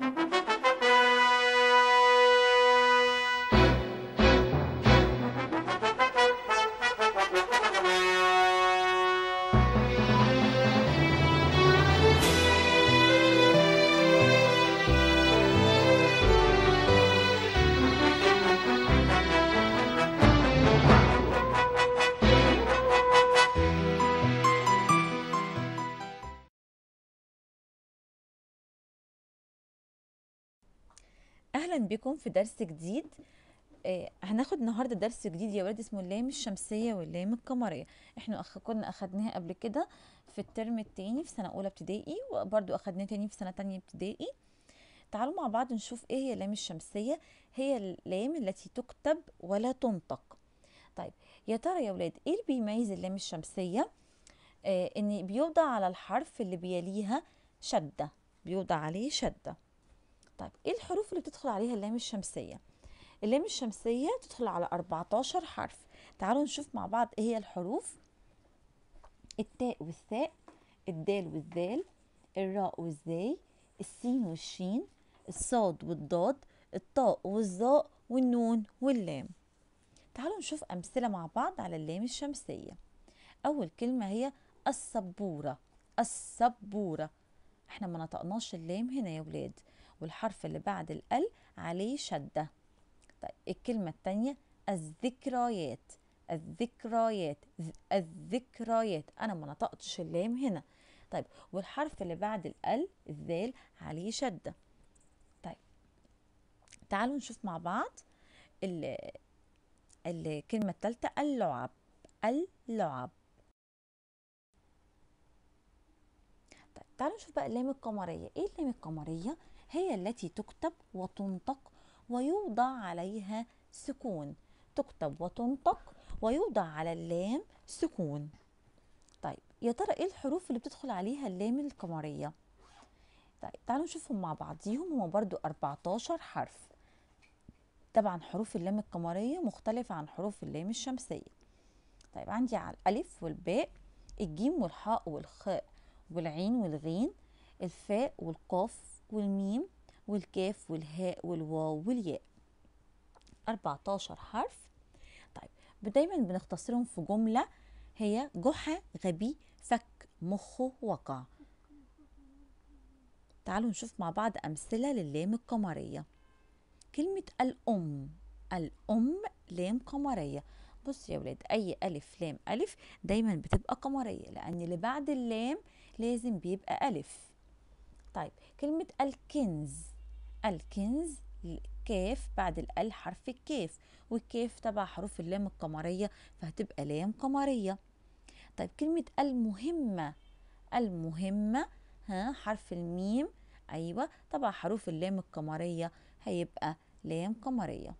Thank you. اهلا بكم في درس جديد آه هناخد النهارده درس جديد يا ولاد اسمه اللام الشمسيه واللام القمريه احنا أخ... كنا اخدناها قبل كده في الترم التاني في سنه اولى ابتدائي وبرده اخدناه تاني في سنه تانية ابتدائي تعالوا مع بعض نشوف ايه هي اللام الشمسيه هي اللام التي تكتب ولا تنطق طيب يا ترى يا ولاد ايه اللي بيميز اللام الشمسيه آه ان بيوضع على الحرف اللي بيليها شده بيوضع عليه شده طيب ايه الحروف اللي بتدخل عليها اللام الشمسيه اللام الشمسيه تدخل على 14 حرف تعالوا نشوف مع بعض ايه هي الحروف التاء والثاء الدال والذال الراء والزاي السين والشين الصاد والضاد الطاء والظاء والنون واللام تعالوا نشوف أمثلة مع بعض على اللام الشمسية أول كلمة هي السبورة السبورة احنا ما نطقناش اللام هنا يا ولاد والحرف اللي بعد الال عليه شدة طيب الكلمة التانية الذكريات الذكريات الذكريات أنا ما نطقتش اللام هنا طيب والحرف اللي بعد الال الذال عليه شدة طيب تعالوا نشوف مع بعض الكلمة التالتة اللعب اللعب طيب تعالوا نشوف بقى اللام القمرية ايه اللام القمرية هي التي تكتب وتنطق ويوضع عليها سكون تكتب وتنطق ويوضع على اللام سكون طيب يا ترى ايه الحروف اللي بتدخل عليها اللام القمريه طيب تعالوا نشوفهم مع بعضيهم هما برضو 14 حرف طبعا حروف اللام القمريه مختلفه عن حروف اللام الشمسيه طيب عندي على الالف والباء الجيم والحاء والخاء والعين والغين الفاء والقاف والميم والكاف والهاء والواو والياء 14 حرف طيب دايما بنختصرهم في جملة هي جحا غبي فك مخه وقع تعالوا نشوف مع بعض أمثلة لللام القمرية كلمة الأم الأم لام قمرية بص يا ولاد أي ألف لام ألف دايما بتبقى قمرية لأن اللي بعد اللام لازم بيبقى ألف طيب كلمة الكنز الكنز كيف بعد الال حرف الكيف والكيف تبع حروف اللام القمرية فهتبقى لام قمرية طيب كلمة المهمة المهمة ها حرف الميم أيوة تبع حروف اللام القمرية هيبقى لام قمرية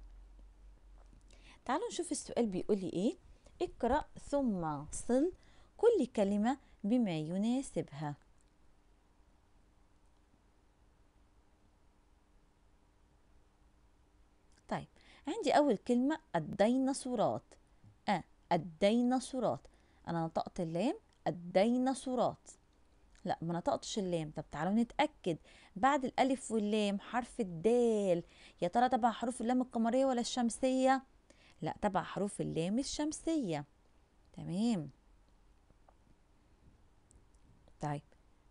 تعالوا نشوف السؤال بيقولي ايه اقرأ ثم صل كل كلمة بما يناسبها طيب عندي أول كلمة الديناصورات آه الديناصورات أنا نطقت اللام الديناصورات لا ما نطقتش اللام طب تعالوا نتأكد بعد الألف واللام حرف الدال يا ترى تبع حروف اللام القمرية ولا الشمسية؟ لا تبع حروف اللام الشمسية تمام طيب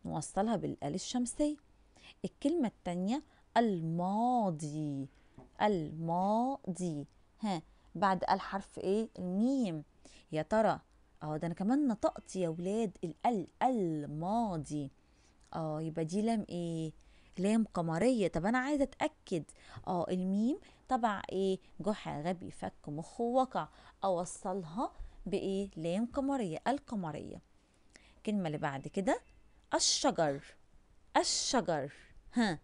نوصلها بالال الشمسية الكلمة التانية الماضي الماضي ها بعد ال حرف ايه الميم يا ترى اه ده انا كمان نطقت يا ولاد ال الماضي اه يبقى دي لام ايه لام قمريه طب انا عايزه اتاكد اه الميم تبع ايه جحا غبي فك مخ وقع اوصلها بايه لام قمريه القمريه الكلمه اللي بعد كده الشجر الشجر ها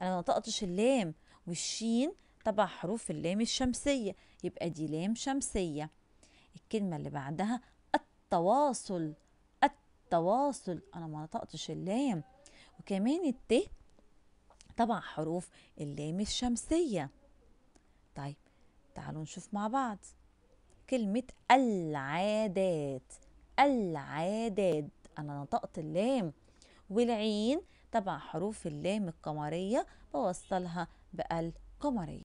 انا ما نطقتش اللام والشين تبع حروف اللام الشمسية يبقى دي لام شمسية الكلمة اللي بعدها التواصل التواصل أنا ما نطقتش اللام وكمان الت تبع حروف اللام الشمسية طيب تعالوا نشوف مع بعض كلمة العادات العادات أنا نطقت اللام والعين تبع حروف اللام القمرية بوصلها بال قمرية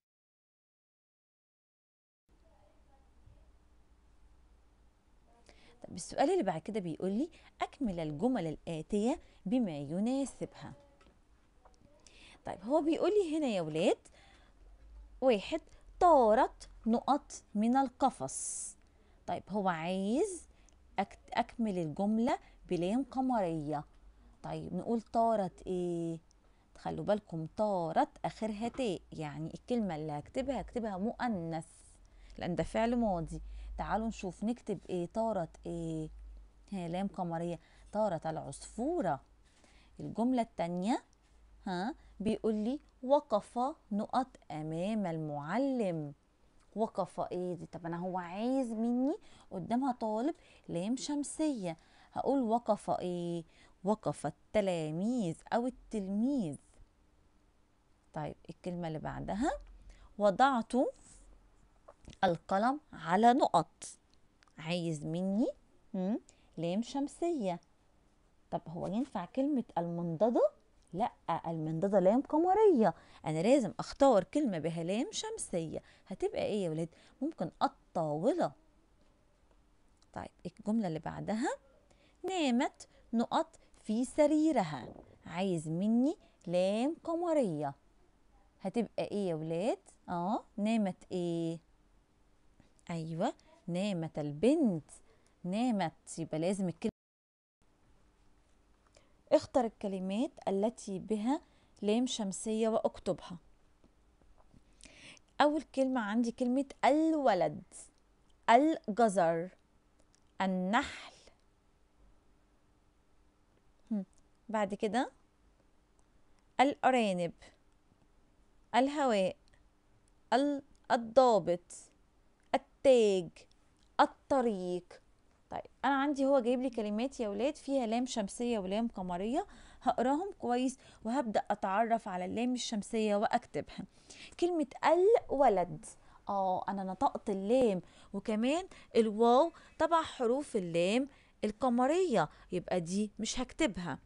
طيب السؤال اللي بعد كده بيقول لي أكمل الجمل الآتية بما يناسبها طيب هو بيقول لي هنا يا ولاد واحد طارت نقط من القفص طيب هو عايز أكمل الجملة بلام قمرية طيب نقول طارت إيه خلوا بالكم طارت اخرها تاء يعني الكلمه اللي هكتبها هكتبها مؤنث لان ده فعل ماضي تعالوا نشوف نكتب ايه طارت ايه ها لام قمرية طارت العصفورة الجملة التانية ها بيقول لي وقف نقط أمام المعلم وقف ايه دي طب انا هو عايز مني قدامها طالب لام شمسية هقول وقف ايه وقف التلاميذ او التلميذ طيب الكلمة اللي بعدها وضعت القلم على نقط عايز مني لام شمسية طب هو ينفع كلمة المنضدة؟ لا المنضدة لام قمرية أنا لازم أختار كلمة بها لام شمسية هتبقى إيه يا ولاد؟ ممكن الطاولة طيب الجملة اللي بعدها نامت نقط في سريرها عايز مني لام قمرية هتبقى إيه يا ولاد؟ آه نامت إيه؟ ايوه نامت البنت نامت يبقى لازم الكلمه اختر الكلمات التي بها لام شمسيه واكتبها اول كلمه عندي كلمه الولد الجزر النحل بعد كده الأرانب الهواء الضابط التاج الطريق طيب انا عندي هو جايب لي كلمات يا ولاد فيها لام شمسيه ولام قمريه هقراهم كويس وهبدا اتعرف على اللام الشمسيه واكتبها كلمه الولد اه انا نطقت اللام وكمان الواو تبع حروف اللام القمريه يبقى دي مش هكتبها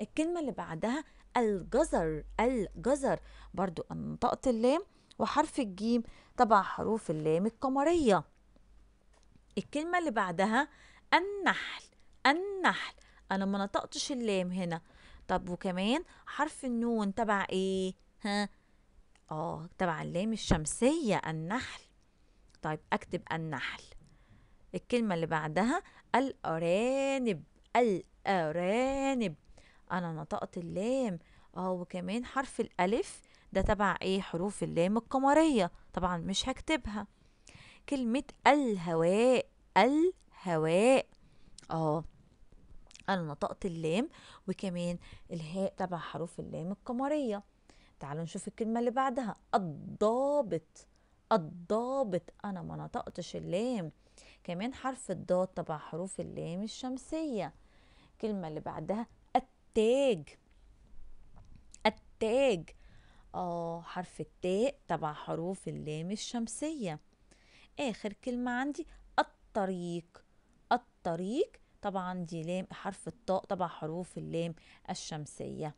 الكلمه اللي بعدها الجزر الجزر برضو انا نطقت اللام وحرف الجيم تبع حروف اللام القمرية الكلمة اللي بعدها النحل النحل أنا ما نطقتش اللام هنا طب وكمان حرف النون تبع إيه؟ ها؟ آه تبع اللام الشمسية النحل طيب أكتب النحل الكلمة اللي بعدها الأرانب الأرانب أنا نطقت اللام اهو وكمان حرف الالف ده تبع ايه حروف اللام القمريه طبعا مش هكتبها كلمه الهواء الهواء اه انا نطقت اللام وكمان الهاء تبع حروف اللام القمريه تعالوا نشوف الكلمه اللي بعدها الضابط الضابط انا ما نطقتش اللام كمان حرف الضاد تبع حروف اللام الشمسيه الكلمه اللي بعدها التاج التاج اه حرف التاء تبع حروف اللام الشمسية آخر كلمة عندي الطريق الطريق طبعا دي لام حرف الطاء تبع حروف اللام الشمسية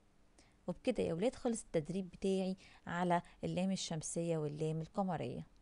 وبكده يا ولاد خلص التدريب بتاعي على اللام الشمسية واللام القمرية